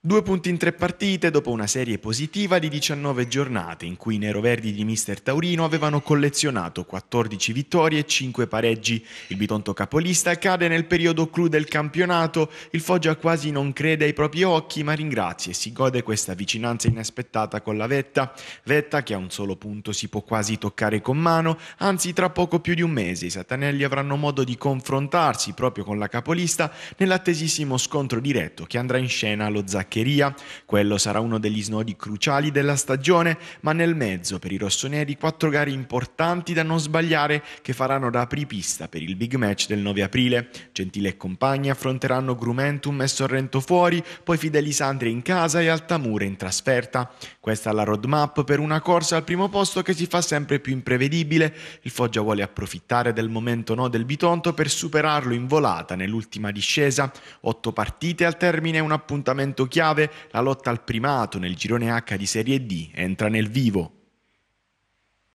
Due punti in tre partite dopo una serie positiva di 19 giornate in cui i neroverdi di Mister Taurino avevano collezionato 14 vittorie e 5 pareggi. Il bitonto capolista cade nel periodo clou del campionato, il Foggia quasi non crede ai propri occhi ma ringrazia e si gode questa vicinanza inaspettata con la Vetta. Vetta che a un solo punto si può quasi toccare con mano, anzi tra poco più di un mese i satanelli avranno modo di confrontarsi proprio con la capolista nell'attesissimo scontro diretto che andrà in scena allo Zacchino attaccheria, quello sarà uno degli snodi cruciali della stagione, ma nel mezzo per i rossoneri quattro gare importanti da non sbagliare che faranno da apripista per il big match del 9 aprile. Gentile e compagni affronteranno Grumentum e Sorrento fuori, poi Fidelisandria in casa e Altamura in trasferta. Questa è la roadmap per una corsa al primo posto che si fa sempre più imprevedibile. Il Foggia vuole approfittare del momento no del Bitonto per superarlo in volata nell'ultima discesa. Otto partite al termine un appuntamento chiaro chiave, la lotta al primato nel girone H di Serie D entra nel vivo.